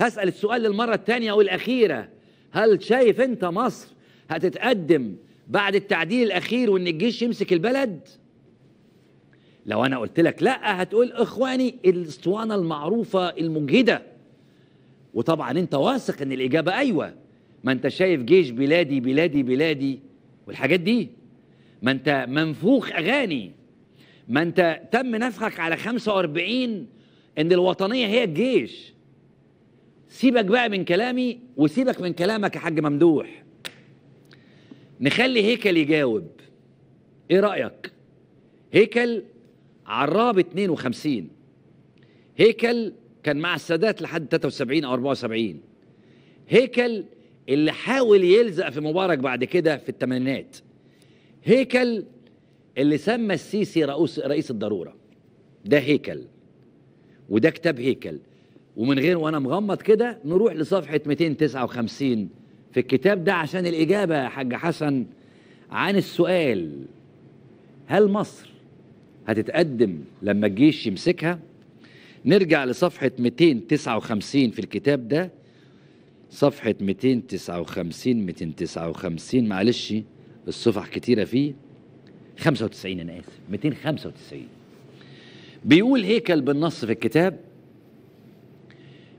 هسأل السؤال للمرة الثانية والأخيرة هل شايف أنت مصر هتتقدم بعد التعديل الأخير وإن الجيش يمسك البلد؟ لو أنا قلت لك لأ هتقول إخواني الأسطوانة المعروفة المجهدة وطبعا أنت واثق إن الإجابة أيوه ما أنت شايف جيش بلادي بلادي بلادي والحاجات دي ما أنت منفوخ أغاني ما أنت تم نفخك على 45 إن الوطنية هي الجيش سيبك بقى من كلامي وسيبك من كلامك يا حاج ممدوح نخلي هيكل يجاوب ايه رايك هيكل عراب 52 هيكل كان مع السادات لحد 73 او 74 هيكل اللي حاول يلزق في مبارك بعد كده في الثمانينات هيكل اللي سمى السيسي رئيس رئيس الضروره ده هيكل وده كتاب هيكل ومن غير وانا مغمض كده نروح لصفحه 259 في الكتاب ده عشان الاجابه يا حاج حسن عن السؤال هل مصر هتتقدم لما الجيش يمسكها نرجع لصفحه 259 في الكتاب ده صفحه 259 259 معلش الصفح كتيره فيه 95 انا اسف 295 بيقول هيكل بالنص في الكتاب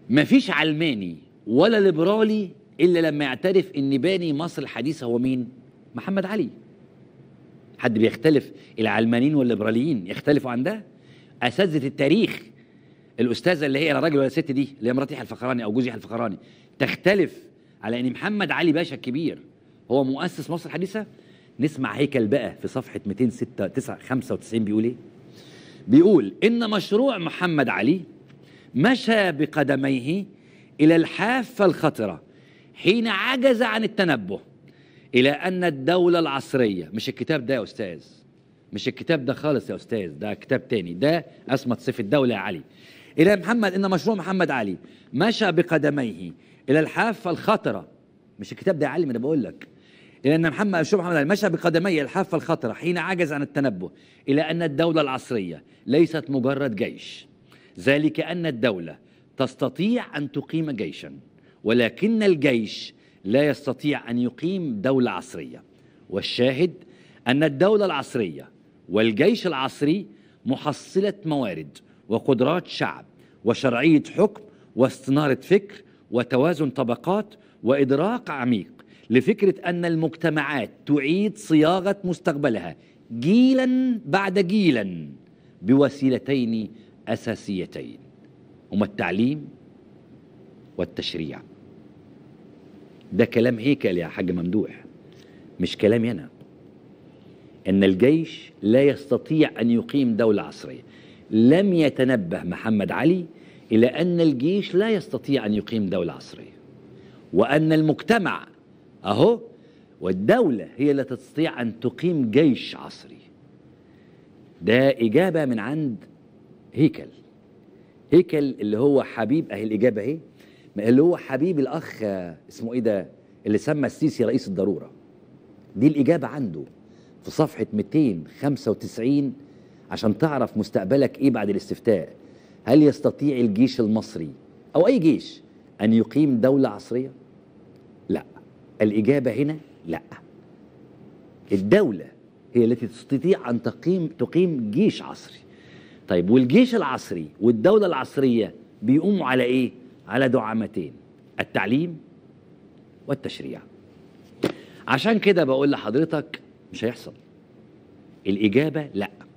مفيش علماني ولا ليبرالي الا لما يعترف ان باني مصر الحديثه هو مين محمد علي حد بيختلف العلمانيين والليبراليين يختلفوا عن ده اساتذه التاريخ الاستاذه اللي هي لا راجل ولا ست دي اللي هي مرات يحيى الفخراني او جوز يحيى الفخراني تختلف على ان محمد علي باشا الكبير هو مؤسس مصر الحديثه نسمع هيكل بقى في صفحه 206 95 بيقول ايه بيقول ان مشروع محمد علي مشى بقدميه إلى الحافة الخطرة حين عجز عن التنبه إلى أن الدولة العصرية مش الكتاب ده يا أستاذ مش الكتاب ده خالص يا أستاذ ده كتاب تاني ده أسمى سيف الدولة يا علي إلى محمد إن مشروع محمد علي مشى بقدميه إلى الحافة الخطرة مش الكتاب ده يا علي ما أنا بقول لك إلى أن محمد مشروع محمد علي مشى بقدميه إلى الحافة الخطرة حين عجز عن التنبه إلى أن الدولة العصرية ليست مجرد جيش ذلك أن الدولة تستطيع أن تقيم جيشا ولكن الجيش لا يستطيع أن يقيم دولة عصرية والشاهد أن الدولة العصرية والجيش العصري محصلة موارد وقدرات شعب وشرعية حكم واستنارة فكر وتوازن طبقات وإدراك عميق لفكرة أن المجتمعات تعيد صياغة مستقبلها جيلا بعد جيلا بوسيلتين أساسيتين هما التعليم والتشريع ده كلام هيكل إيه يا حاج ممدوح مش كلامي أنا أن الجيش لا يستطيع أن يقيم دولة عصرية لم يتنبه محمد علي إلى أن الجيش لا يستطيع أن يقيم دولة عصرية وأن المجتمع أهو والدولة هي اللي تستطيع أن تقيم جيش عصري ده إجابة من عند هيكل هيكل اللي هو حبيب اهي الاجابه اهي اللي هو حبيب الاخ اسمه ايه ده اللي سمى السيسي رئيس الضروره دي الاجابه عنده في صفحه 295 عشان تعرف مستقبلك ايه بعد الاستفتاء هل يستطيع الجيش المصري او اي جيش ان يقيم دوله عصريه لا الاجابه هنا لا الدوله هي التي تستطيع ان تقيم تقيم جيش عصري طيب والجيش العصري والدولة العصرية بيقوموا على إيه؟ على دعامتين التعليم والتشريع عشان كده بقول لحضرتك مش هيحصل الإجابة لأ